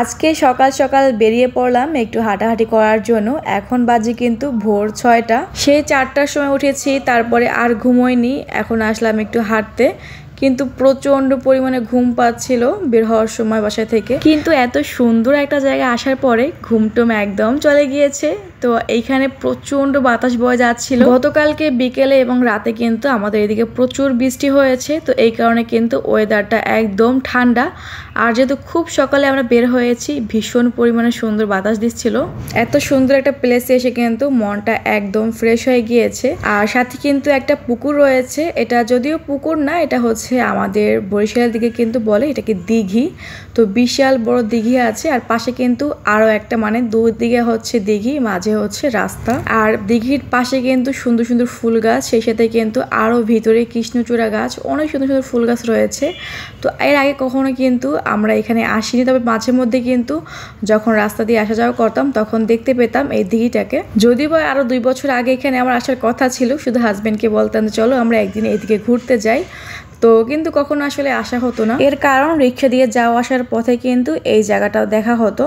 আজকে সকাল সকাল বেরিয়ে পড়লাম একটু হাঁটাহাঁটি করার জন্য এখন বাজে কিন্তু ভোর ছয়টা সে চারটার সময় উঠেছি তারপরে আর ঘুমোয়নি এখন আসলাম একটু হাঁটতে কিন্তু প্রচণ্ড পরিমাণে ঘুম পাচ্ছিল বের হওয়ার সময় বাসা থেকে কিন্তু এত সুন্দর একটা জায়গায় আসার পরে ঘুমটুম একদম চলে গিয়েছে তো এইখানে প্রচণ্ড বাতাস বয়ে যাচ্ছিল গতকালকে বিকেলে এবং রাতে কিন্তু আমাদের এদিকে প্রচুর বৃষ্টি হয়েছে তো এই কারণে কিন্তু ওয়েদারটা একদম ঠান্ডা আর যেহেতু খুব সকালে আমরা বের হয়েছি ভীষণ পরিমাণে সুন্দর বাতাস দিচ্ছিল এত সুন্দর একটা প্লেসে এসে কিন্তু মনটা একদম ফ্রেশ হয়ে গিয়েছে আর সাথে কিন্তু একটা পুকুর রয়েছে এটা যদিও পুকুর না এটা হচ্ছে আমাদের বরিশালের দিকে কিন্তু বলে এটাকে দিঘি তো বিশাল বড় দিঘি আছে আর পাশে কিন্তু আরও একটা মানে দুদিকে হচ্ছে দিঘি মাঝে মাঝে হচ্ছে রাস্তা আর দিঘির পাশে কিন্তু সুন্দর সুন্দর ফুল গাছ সেই সাথে কিন্তু আরও ভিতরে কৃষ্ণচূড়া গাছ অনেক সুন্দর সুন্দর ফুল গাছ রয়েছে তো এর আগে কখনো কিন্তু আমরা এখানে আসিনি তবে মাঝে মধ্যে কিন্তু যখন রাস্তা দিয়ে আসা যাওয়া করতাম তখন দেখতে পেতাম এই দিঘিটাকে যদি বা আরও দুই বছর আগে এখানে আমার আসার কথা ছিল শুধু হাজব্যান্ডকে বলতাম চলো আমরা একদিন এদিকে ঘুরতে যাই তো কিন্তু কখনো আসলে আসা হতো না এর কারণ রিক্সা দিয়ে যাওয়া আসার পথে কিন্তু এই জায়গাটাও দেখা হতো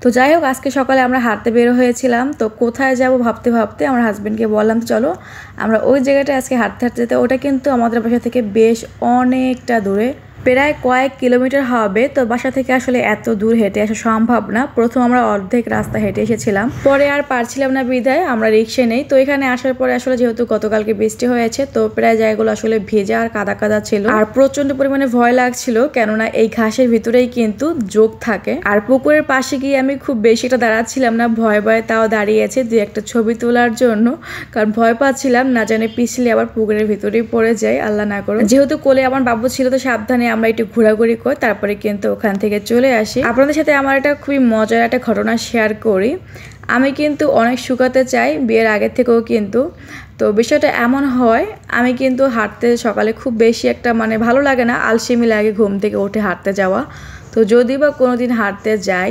তো যাই হোক আজকে সকালে আমরা হাঁটতে বের হয়েছিলাম তো কোথায় যাব ভাবতে ভাবতে আমার হাজব্যান্ডকে বললাম চলো আমরা ওই জায়গাটা আজকে হাঁটতে হাঁটতে যেতে ওটা কিন্তু আমাদের বাসা থেকে বেশ অনেকটা দূরে প্রায় কয়েক কিলোমিটার হবে তো বাসা থেকে আসলে এত দূর হেঁটে আসা সম্ভব না প্রথম আমরা অর্ধেক রাস্তা হেঁটে এসেছিলাম পরে আর পারছিলাম না বিদায় আমরা রিক্সে নেই তো এখানে আসার পরে আসলে যেহেতু গতকালকে বৃষ্টি হয়েছে তো প্রায় জায়গাগুলো আসলে ভেজা আর কাদা কাদা ছিল আর প্রচন্ড পরিমাণে ভয় লাগছিল কেননা এই ঘাসের ভিতরেই কিন্তু যোগ থাকে আর পুকুরের পাশে গিয়ে আমি খুব বেশি এটা দাঁড়াচ্ছিলাম না ভয় ভয়ে তাও দাঁড়িয়েছে দু একটা ছবি তোলার জন্য কারণ ভয় পাচ্ছিলাম না জানে পিছলে আবার পুকুরের ভিতরেই পড়ে যায় আল্লাহ না করো যেহেতু কোলে আমার বাবু ছিল তো সাবধানে আমরা একটু ঘোরাঘুরি করি তারপরে কিন্তু ওখান থেকে চলে আসি আপনাদের সাথে আমার একটা খুবই মজার একটা ঘটনা শেয়ার করি আমি কিন্তু অনেক শুকাতে চাই বিয়ের আগে থেকেও কিন্তু তো বিষয়টা এমন হয় আমি কিন্তু হাঁটতে সকালে খুব বেশি একটা মানে ভালো লাগে না আলসেমি লাগে ঘুম থেকে উঠে হাঁটতে যাওয়া তো যদি বা কোনো দিন হাঁটতে যাই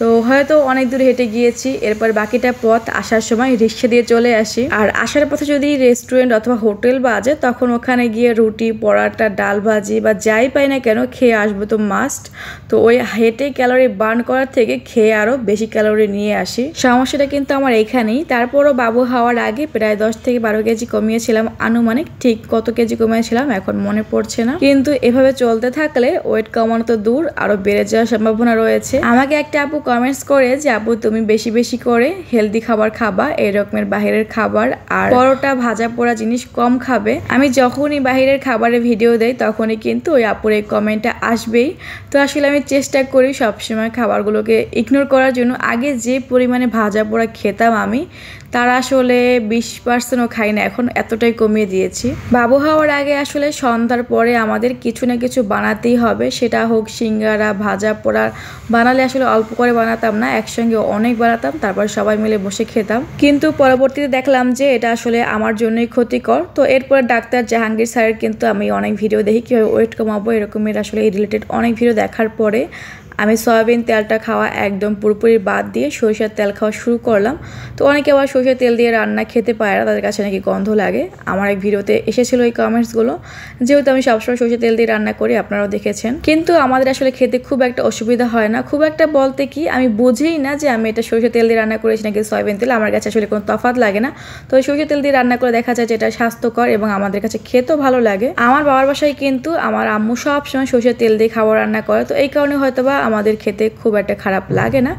তো হয়তো অনেক দূর হেঁটে গিয়েছি এরপর বাকিটা পথ আসার সময় রিক্সা দিয়ে চলে আসি আর আসার পথে যদি রেস্টুরেন্ট অথবা হোটেল বাজে তখন ওখানে গিয়ে রুটি পরাটা ডাল ভাজি বা যাই পাই না কেন খেয়ে আসবো তো মাস্ট তো ওই হেঁটে ক্যালোরি বার্ন করার থেকে খেয়ে আরও বেশি ক্যালোরি নিয়ে আসি সমস্যাটা কিন্তু আমার এখানেই তারপরও বাবু হওয়ার আগে প্রায় দশ থেকে বারো কেজি কমিয়েছিলাম আনুমানিক ঠিক কত কেজি কমিয়েছিলাম এখন মনে পড়ছে না কিন্তু এভাবে চলতে থাকলে ওয়েট কমানো তো দূর আরও বেড়ে যাওয়ার সম্ভাবনা রয়েছে আমাকে একটা আপু কমেন্টস করে যে আপু তুমি বেশি বেশি করে হেলদি খাবার খাবা এরকমের বাহিরের খাবার আর পরোটা ভাজা পোড়া জিনিস কম খাবে আমি যখনই বাহিরের খাবারের ভিডিও দেয় তখনই কিন্তু ওই আপুর এই কমেন্টটা আসবেই তো আসলে আমি চেষ্টা করি সবসময় খাবারগুলোকে ইগনোর করার জন্য আগে যে পরিমাণে ভাজা পোড়া খেতাম আমি তারা আসলে বিশ পার্সেন্টও খাই না এখন এতটাই কমিয়ে দিয়েছি বাবু হওয়ার আগে আসলে সন্ধ্যার পরে আমাদের কিছু না কিছু বানাতেই হবে সেটা হোক সিঙ্গারা ভাজা পোড়া বানালে আসলে অল্প করে বানাতাম না একসঙ্গে অনেক বানাতাম তারপর সবাই মিলে বসে খেতাম কিন্তু পরবর্তীতে দেখলাম যে এটা আসলে আমার জন্যই ক্ষতিকর তো এরপর ডাক্তার জাহাঙ্গীর স্যারের কিন্তু আমি অনেক ভিডিও দেখি কীভাবে ওয়েট কমাবো এরকমের আসলে এই রিলেটেড অনেক ভিডিও দেখার পরে আমি সয়াবিন তেলটা খাওয়া একদম পুরোপুরি বাদ দিয়ে সরিষার তেল খাওয়া শুরু করলাম তো অনেকে আবার সরিষার তেল দিয়ে রান্না খেতে পায় না তাদের কাছে নাকি গন্ধ লাগে আমার এক ভিডিওতে এসেছিলো এই কমেন্টসগুলো যেহেতু আমি সবসময় সরিষার তেল দিয়ে রান্না করি আপনারাও দেখেছেন কিন্তু আমাদের আসলে খেতে খুব একটা অসুবিধা হয় না খুব একটা বলতে কি আমি বুঝেই না যে আমি এটা সরিষার তেল দিয়ে রান্না করেছি নাকি সয়াবিন তেল আমার কাছে আসলে কোনো তফাত লাগে না তো সরিষার তেল দিয়ে রান্না করে দেখা যায় যে এটা স্বাস্থ্যকর এবং আমাদের কাছে খেতেও ভালো লাগে আমার বাবার বাসায় কিন্তু আমার আম্মু সবসময় সরিষার তেল দিয়ে খাবার রান্না করে তো এই কারণে হয়তোবা আমাদের খেতে খুব একটা খারাপ লাগে না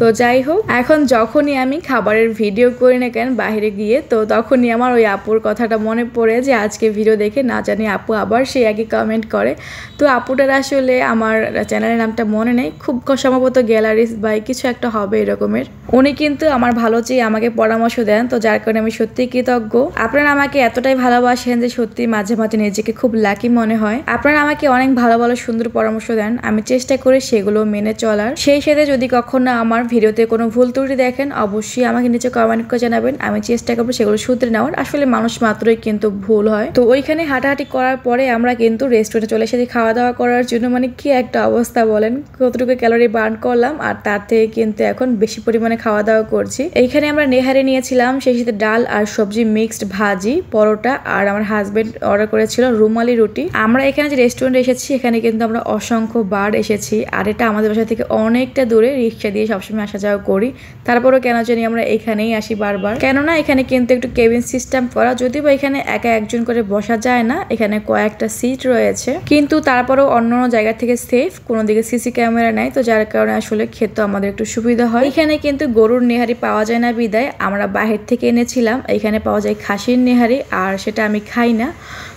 তো যাই হোক এখন যখনই আমি খাবারের ভিডিও করি না কেন বাহিরে গিয়ে তো তখনই আমার ওই আপুর কথাটা মনে পড়ে যে আজকে ভিডিও দেখে না জানি আপু আবার সে একই কমেন্ট করে তো আপুটার আসলে আমার চ্যানেলের নামটা মনে নেই খুব সম্ভবত গ্যালারিস বা কিছু একটা হবে এরকমের উনি কিন্তু আমার ভালো চেয়ে আমাকে পরামর্শ দেন তো যার কারণে আমি সত্যিই কৃতজ্ঞ আপনারা আমাকে এতটাই ভালোবাসেন যে সত্যি মাঝে মাঝে নিজেকে খুব লাকি মনে হয় আপনারা আমাকে অনেক ভালো ভালো সুন্দর পরামর্শ দেন আমি চেষ্টা করে সেগুলো সেগুলো মেনে চলার সেই সাথে যদি কখনো আমার ভিডিওতে কোনো ভুল ত্রুটি দেখেন অবশ্যই আমাকে নিচে কমেন্ট করে জানাবেন আমি চেষ্টা করবো সেগুলো শুধরে নেওয়ার আসলে মানুষ মাত্রই কিন্তু ভুল হয় তো ওইখানে হাঁটাহাঁটি করার পরে আমরা কিন্তু রেস্টুরেন্টে চলে এসেছি খাওয়া দাওয়া করার জন্য মানে কি একটা অবস্থা বলেন কতটুকু ক্যালোরি বার্ন করলাম আর তার থেকে কিন্তু এখন বেশি পরিমাণে খাওয়া দাওয়া করছি এইখানে আমরা নেহারে নিয়েছিলাম সেই সাথে ডাল আর সবজি মিক্সড ভাজি পরোটা আর আমার হাজবেন্ড অর্ডার করেছিল রুমালি রুটি আমরা এখানে যে রেস্টুরেন্টে এসেছি এখানে কিন্তু আমরা অসংখ্য বার এসেছি আর বাড়িটা আমাদের বাসা থেকে অনেকটা দূরে রিক্সা দিয়ে সবসময় আসা যাওয়া করি তারপরও কেন জানি আমরা এখানেই আসি বারবার কেননা এখানে কিন্তু একটু কেবিন সিস্টেম করা যদি বা এখানে একা একজন করে বসা যায় না এখানে কয়েকটা সিট রয়েছে কিন্তু তারপরও অন্য অন্য জায়গা থেকে সেফ কোনো দিকে সিসি ক্যামেরা নেয় তো যার কারণে আসলে খেতে আমাদের একটু সুবিধা হয় এখানে কিন্তু গরুর নেহারি পাওয়া যায় না বিদায় আমরা বাহির থেকে এনেছিলাম এখানে পাওয়া যায় খাসির নেহারি আর সেটা আমি খাই না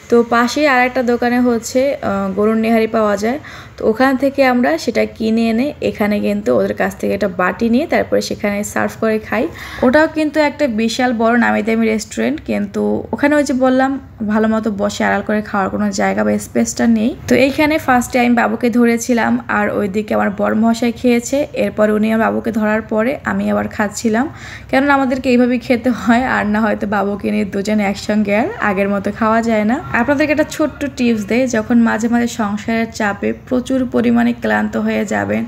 তো পাশে আর একটা দোকানে হচ্ছে গরুর নেহারি পাওয়া যায় তো ওখান থেকে আমরা সেটা কিনে এনে এখানে কিন্তু ওদের কাছ থেকে একটা বাটি নিয়ে তারপরে সেখানে সার্ভ করে খাই ওটাও কিন্তু একটা বিশাল বড় নামি দামি রেস্টুরেন্ট কিন্তু ওখানে ওই যে বললাম ভালো মতো বসে আড়াল করে খাওয়ার কোনো জায়গা বা স্পেসটা নেই তো এইখানে ফার্স্টে আমি বাবুকে ধরেছিলাম আর ওইদিকে আমার বড় মহাশয় খেয়েছে এরপর উনি আমার বাবুকে ধরার পরে আমি আবার খাচ্ছিলাম কেননা আমাদেরকে এইভাবেই খেতে হয় আর না হয়তো বাবুকে নিয়ে দুজনে একসঙ্গে আর আগের মতো খাওয়া যায় না আপনাদেরকে একটা ছোট্ট টিপস দেয় যখন মাঝে মাঝে সংসারের চাপে প্রচুর প্রচুর পরিমাণে ক্লান্ত হয়ে যাবেন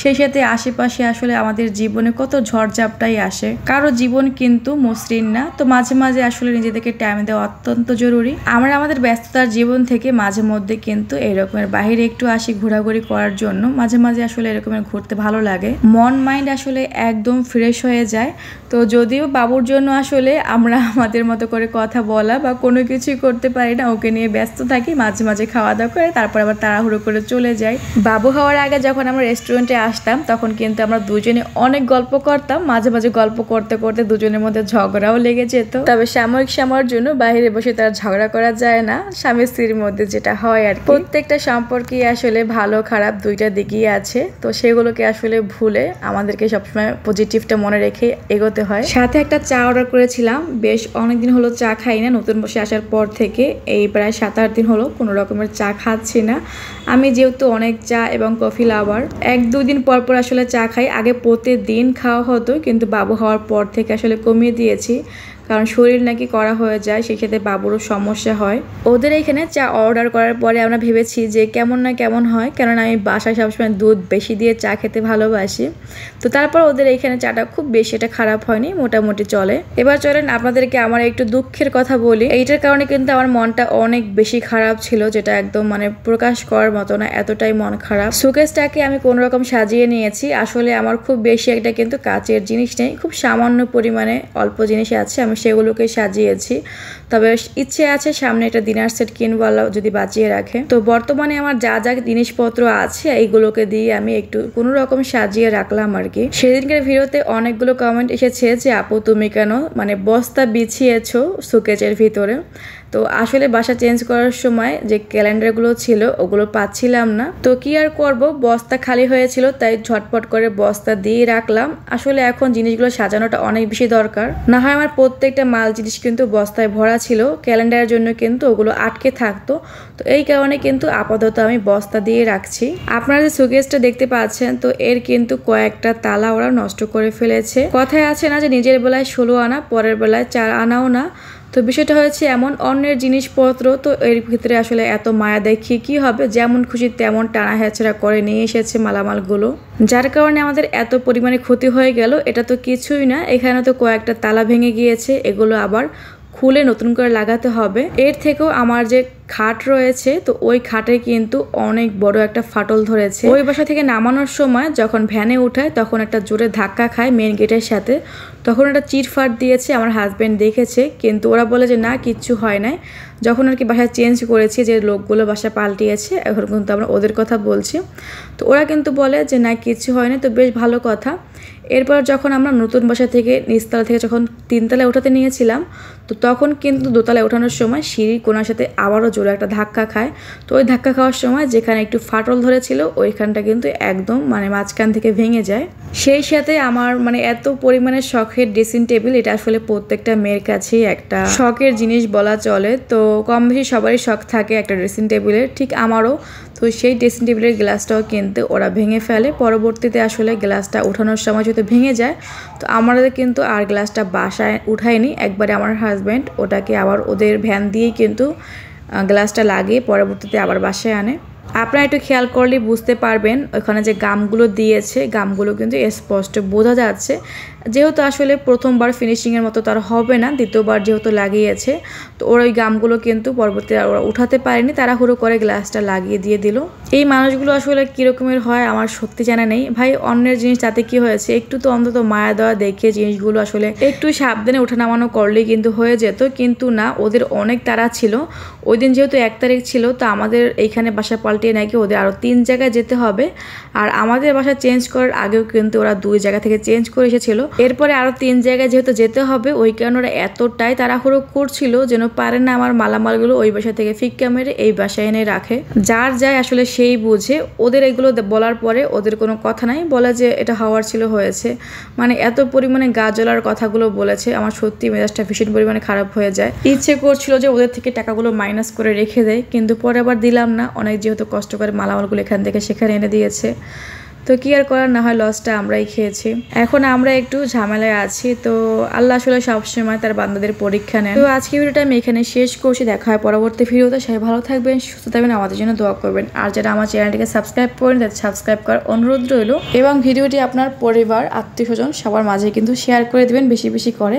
সেই সাথে আশেপাশে আসলে আমাদের জীবনে কত ঝড়ঝাপটাই আসে কারো জীবন কিন্তু মসৃণ না তো মাঝে মাঝে আসলে নিজেদেরকে টাইম দেওয়া অত্যন্ত জরুরি আমরা আমাদের ব্যস্ততার জীবন থেকে মাঝে মধ্যে কিন্তু এরকমের বাহিরে একটু আসি ঘোরাঘুরি করার জন্য মাঝে মাঝে আসলে এরকমের ঘুরতে ভালো লাগে মন মাইন্ড আসলে একদম ফ্রেশ হয়ে যায় তো যদিও বাবুর জন্য আসলে আমরা আমাদের মতো করে কথা বলা বা কোনো কিছুই করতে পারি না ওকে নিয়ে ব্যস্ত থাকি মাঝে মাঝে খাওয়া দাওয়া করে তারপর আবার তাড়াহুড়ো করে চলে যাই বাবু হওয়ার আগে যখন আমরা রেস্টুরেন্টে আসতাম তখন কিন্তু আমরা দুজনে অনেক গল্প করতাম মাঝে মাঝে গল্প করতে করতে দুজনের মধ্যে ঝগড়াও লেগে যেত তবে সাময়িক সময়ের জন্য বাইরে বসে তার ঝগড়া করা যায় না স্বামী স্ত্রীর মধ্যে যেটা হয় আর প্রত্যেকটা সম্পর্কে আসলে ভালো খারাপ দুইটা দিকই আছে তো সেগুলোকে আসলে ভুলে আমাদেরকে সবসময় পজিটিভটা মনে রেখে এগোতে হয় সাথে একটা চা অর্ডার করেছিলাম বেশ অনেকদিন হলো চা খাই না নতুন বসে আসার পর থেকে এই প্রায় সাত আট দিন হলো কোনো রকমের চা খাচ্ছি না আমি যেহেতু অনেক চা এবং কফি লাভার এক দুদিন দিন পর পর আসলে চা খাই আগে প্রতিদিন খাওয়া হতো কিন্তু বাবু হওয়ার পর থেকে আসলে কমিয়ে দিয়েছি কারণ শরীর নাকি করা হয়ে যায় সেক্ষেত্রে বাবুরও সমস্যা হয় ওদের এখানে চা অর্ডার করার পরে আমরা ভেবেছি যে কেমন না কেমন হয় কেননা আমি বাসায় সবসময় দুধ বেশি দিয়ে চা খেতে ভালোবাসি তো তারপর ওদের এখানে চাটা খুব বেশি এটা খারাপ হয়নি মোটামুটি চলে এবার চলেন আপনাদেরকে আমার একটু দুঃখের কথা বলি এইটার কারণে কিন্তু আমার মনটা অনেক বেশি খারাপ ছিল যেটা একদম মানে প্রকাশ করার মতো না এতটাই মন খারাপ সুকেশটাকে আমি কোনো রকম সাজিয়ে নিয়েছি আসলে আমার খুব বেশি একটা কিন্তু কাচের জিনিস নেই খুব সামান্য পরিমাণে অল্প জিনিস আছে আমি সেগুলোকে সাজিয়েছি তবে ইচ্ছে আছে সামনে একটা ডিনার সেট কিনবালা যদি বাঁচিয়ে রাখে তো বর্তমানে আমার যা যা জিনিসপত্র আছে এইগুলোকে দিয়ে আমি একটু কোনো রকম সাজিয়ে রাখলাম আর কি সেদিনকার ভিডিওতে অনেকগুলো কমেন্ট এসেছে যে আপু তুমি কেন মানে বস্তা বিছিয়েছো সুকেচের ভিতরে তো আসলে বাসা চেঞ্জ করার সময় যে ক্যালেন্ডারগুলো ছিল ওগুলো পাচ্ছিলাম না তো কি আর করব বস্তা খালি হয়েছিল তাই ঝটপট করে বস্তা দিয়ে রাখলাম আসলে এখন জিনিসগুলো সাজানোটা অনেক বেশি দরকার না হয় আমার প্রত্যেকটা মাল জিনিস কিন্তু বস্তায় ভরা ছিল ক্যালেন্ডারের জন্য কিন্তু ওগুলো আটকে থাকতো তো এই কারণে কিন্তু আপাতত আমি বস্তা দিয়ে রাখছি আপনারা যে সুকেসটা দেখতে পাচ্ছেন তো এর কিন্তু কয়েকটা তালা ওরা নষ্ট করে ফেলেছে কথায় আছে না যে নিজের বেলায় ষোলো আনা পরের বেলায় চার আনাও না তো বিষয়টা হয়েছে এমন অন্যের জিনিসপত্র তো এর ভিতরে আসলে এত মায়া দেখিয়ে কি হবে যেমন খুশি তেমন টানা হেঁচড়া করে নিয়ে এসেছে মালামালগুলো যার কারণে আমাদের এত পরিমাণে ক্ষতি হয়ে গেল এটা তো কিছুই না এখানে তো কয়েকটা তালা ভেঙে গিয়েছে এগুলো আবার খুলে নতুন করে লাগাতে হবে এর থেকেও আমার যে খাট রয়েছে তো ওই খাটে কিন্তু অনেক বড় একটা ফাটল ধরেছে ওই বাসা থেকে নামানোর সময় যখন ভ্যানে উঠায় তখন একটা জোরে ধাক্কা খায় মেন গেটের সাথে তখন একটা চিটফাট দিয়েছে আমার হাজব্যান্ড দেখেছে কিন্তু ওরা বলে যে না কিচ্ছু হয় নাই যখন আর কি বাসা চেঞ্জ করেছি যে লোকগুলো বাসা পাল্টিয়েছে এখন কিন্তু আমরা ওদের কথা বলছি তো ওরা কিন্তু বলে যে না কিচ্ছু হয়নি তো বেশ ভালো কথা এরপর যখন আমরা নতুন বাসা থেকে নিচতলা থেকে যখন তিনতলায় ওঠাতে নিয়েছিলাম তো তখন কিন্তু দোতলায় ওঠানোর সময় সিঁড়ি কোনার সাথে আবারও জোরে একটা ধাক্কা খায় তো ওই ধাক্কা খাওয়ার সময় যেখানে একটু ফাটল ধরেছিল ওইখানটা কিন্তু একদম মানে মাঝখান থেকে ভেঙে যায় সেই সাথে আমার মানে এত পরিমাণে শখের ড্রেসিং টেবিল এটা আসলে প্রত্যেকটা মেয়ের কাছেই একটা শখের জিনিস বলা চলে তো কম বেশি সবারই শখ থাকে একটা ড্রেসিং টেবিলের ঠিক আমারও তো সেই ড্রেসিং টেবিলের গ্লাসটাও কিন্তু ওরা ভেঙে ফেলে পরবর্তীতে আসলে গ্লাসটা ওঠানোর সময় যদি ভেঙে যায় তো আমাদের কিন্তু আর গ্লাসটা বাসায় উঠায়নি একবারে আমার হাজব্যান্ড ওটাকে আবার ওদের ভ্যান দিয়েই কিন্তু গ্লাসটা লাগিয়ে পরবর্তীতে আবার বাসায় আনে আপনারা একটু খেয়াল করলে বুঝতে পারবেন ওখানে যে গামগুলো দিয়েছে গামগুলো কিন্তু স্পষ্ট বোঝা যাচ্ছে যেহেতু আসলে প্রথমবার ফিনিশিংয়ের মতো তার হবে না দ্বিতীয়বার যেহেতু লাগিয়েছে তো ওর ওই গামগুলো কিন্তু পরবর্তী ওরা উঠাতে পারেনি তারা হুড়ো করে গ্লাসটা লাগিয়ে দিয়ে দিল এই মানুষগুলো আসলে কীরকমের হয় আমার সত্যি জানা নেই ভাই অন্যের জিনিস তাতে কি হয়েছে একটু তো অন্তত মায়া দেওয়া দেখে জিনিসগুলো আসলে একটু সাবধানে নামানো করলেই কিন্তু হয়ে যেত কিন্তু না ওদের অনেক তারা ছিল ওই দিন যেহেতু এক তারিখ ছিল তো আমাদের এইখানে বাসা পাল্টিয়ে নাকি ওদের আরও তিন জায়গায় যেতে হবে আর আমাদের বাসা চেঞ্জ করার আগেও কিন্তু ওরা দুই জায়গা থেকে চেঞ্জ করে এসেছিলো এরপরে আরও তিন জায়গায় যেহেতু যেতে হবে ওই কারণে ওরা এতটাই তাড়াহুড়ো করছিল যেন পারে না আমার মালামালগুলো ওই বাসা থেকে ফিক্কা মেরে এই বাসায় এনে রাখে যার যায় আসলে সেই বুঝে ওদের এগুলো বলার পরে ওদের কোনো কথা নাই বলে যে এটা হওয়ার ছিল হয়েছে মানে এত পরিমাণে গা জ্বলার কথাগুলো বলেছে আমার সত্যি মেজাজটা ভীষণ পরিমাণে খারাপ হয়ে যায় ইচ্ছে করছিল যে ওদের থেকে টাকাগুলো মাইনাস করে রেখে দেয় কিন্তু পরে আবার দিলাম না অনেক যেহেতু কষ্ট করে মালামালগুলো এখান থেকে সেখানে এনে দিয়েছে তো কি আর করার না হয় লসটা আমরাই খেয়েছি এখন আমরা একটু ঝামেলায় আছি তো আল্লাহ আসলে সবসময় তার বান্ধবদের পরীক্ষা নেয় তো আজকে ভিডিওটা আমি এখানে শেষ করছি দেখা হয় পরবর্তী ভিডিওতে সবাই ভালো থাকবেন সুস্থ থাকবেন আমাদের জন্য দোয়া করবেন আর যারা আমার চ্যানেলটিকে সাবস্ক্রাইব করেন তাদের সাবস্ক্রাইব করার অনুরোধ রইল এবং ভিডিওটি আপনার পরিবার আত্মীয় স্বজন সবার মাঝে কিন্তু শেয়ার করে দেবেন বেশি বেশি করে